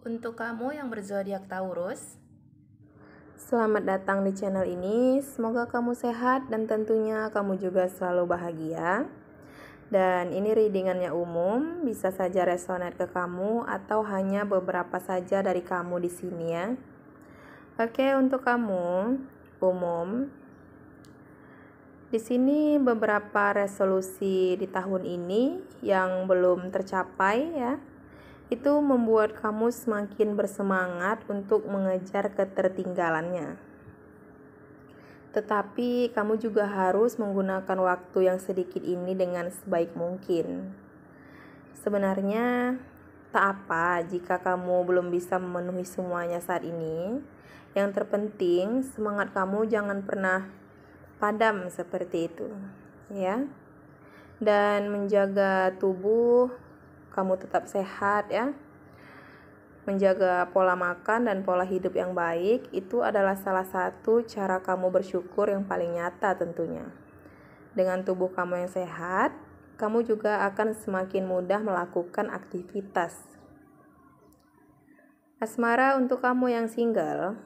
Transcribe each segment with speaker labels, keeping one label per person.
Speaker 1: Untuk kamu yang berzodiak Taurus, selamat datang di channel ini. Semoga kamu sehat dan tentunya kamu juga selalu bahagia. Dan ini readingannya umum, bisa saja resonate ke kamu atau hanya beberapa saja dari kamu di sini ya. Oke, untuk kamu umum di sini beberapa resolusi di tahun ini yang belum tercapai ya itu membuat kamu semakin bersemangat untuk mengejar ketertinggalannya. Tetapi kamu juga harus menggunakan waktu yang sedikit ini dengan sebaik mungkin. Sebenarnya, tak apa jika kamu belum bisa memenuhi semuanya saat ini. Yang terpenting, semangat kamu jangan pernah padam seperti itu, ya. Dan menjaga tubuh kamu tetap sehat ya. Menjaga pola makan dan pola hidup yang baik itu adalah salah satu cara kamu bersyukur yang paling nyata tentunya. Dengan tubuh kamu yang sehat, kamu juga akan semakin mudah melakukan aktivitas. Asmara untuk kamu yang single,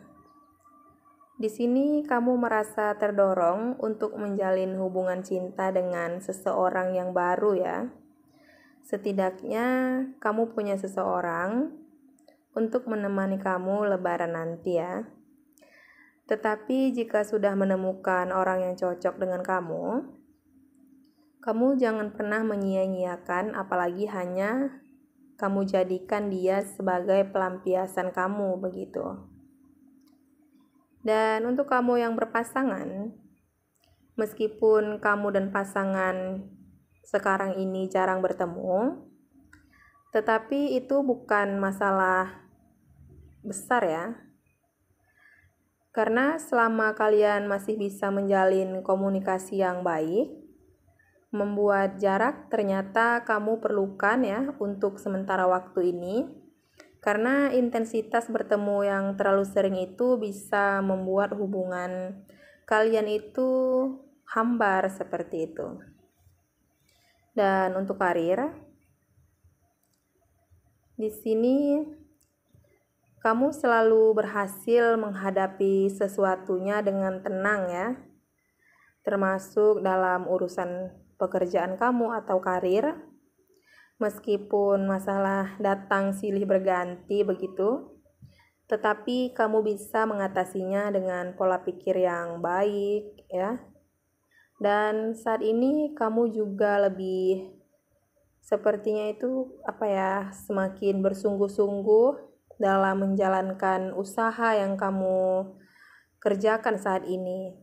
Speaker 1: di sini kamu merasa terdorong untuk menjalin hubungan cinta dengan seseorang yang baru ya. Setidaknya kamu punya seseorang untuk menemani kamu lebaran nanti ya. Tetapi jika sudah menemukan orang yang cocok dengan kamu, kamu jangan pernah menyia-nyiakan apalagi hanya kamu jadikan dia sebagai pelampiasan kamu begitu. Dan untuk kamu yang berpasangan, meskipun kamu dan pasangan sekarang ini jarang bertemu, tetapi itu bukan masalah besar ya. Karena selama kalian masih bisa menjalin komunikasi yang baik, membuat jarak ternyata kamu perlukan ya untuk sementara waktu ini. Karena intensitas bertemu yang terlalu sering itu bisa membuat hubungan kalian itu hambar seperti itu dan untuk karir di sini kamu selalu berhasil menghadapi sesuatunya dengan tenang ya termasuk dalam urusan pekerjaan kamu atau karir meskipun masalah datang silih berganti begitu tetapi kamu bisa mengatasinya dengan pola pikir yang baik ya dan saat ini kamu juga lebih sepertinya itu apa ya semakin bersungguh-sungguh dalam menjalankan usaha yang kamu kerjakan saat ini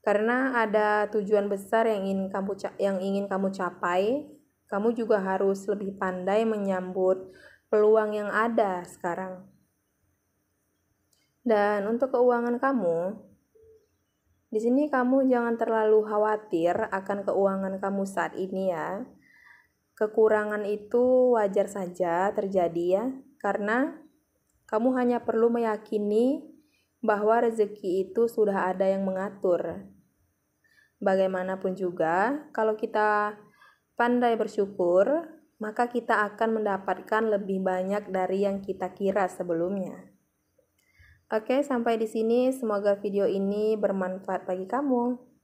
Speaker 1: karena ada tujuan besar yang ingin kamu yang ingin kamu capai kamu juga harus lebih pandai menyambut peluang yang ada sekarang dan untuk keuangan kamu di sini kamu jangan terlalu khawatir akan keuangan kamu saat ini ya. Kekurangan itu wajar saja terjadi ya, karena kamu hanya perlu meyakini bahwa rezeki itu sudah ada yang mengatur. Bagaimanapun juga, kalau kita pandai bersyukur, maka kita akan mendapatkan lebih banyak dari yang kita kira sebelumnya. Oke, sampai di sini. Semoga video ini bermanfaat bagi kamu.